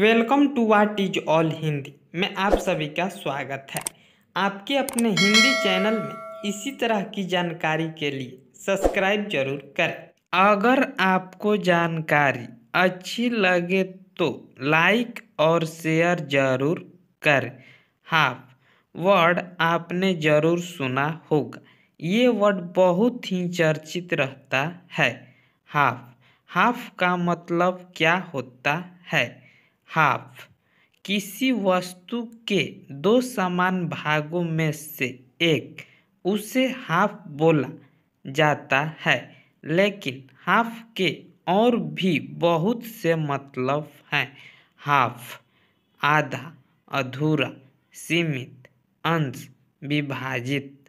welcome to what is all Hindi में आप सभी का स्वागत है आपके अपने हिंदी चैनल में इसी तरह की जानकारी के लिए सब्सक्राइब जरूर करें अगर आपको जानकारी अच्छी लगे तो लाइक और शेयर जरूर करें हाफ वर्ड आपने जरूर सुना होगा ये वर्ड बहुत ही चर्चित रहता है हाफ हाफ का मतलब क्या होता है हाफ किसी वस्तु के दो समान भागों में से एक उसे हाफ बोला जाता है लेकिन हाफ के और भी बहुत से मतलब हैं हाफ आधा अधूरा सीमित अंश विभाजित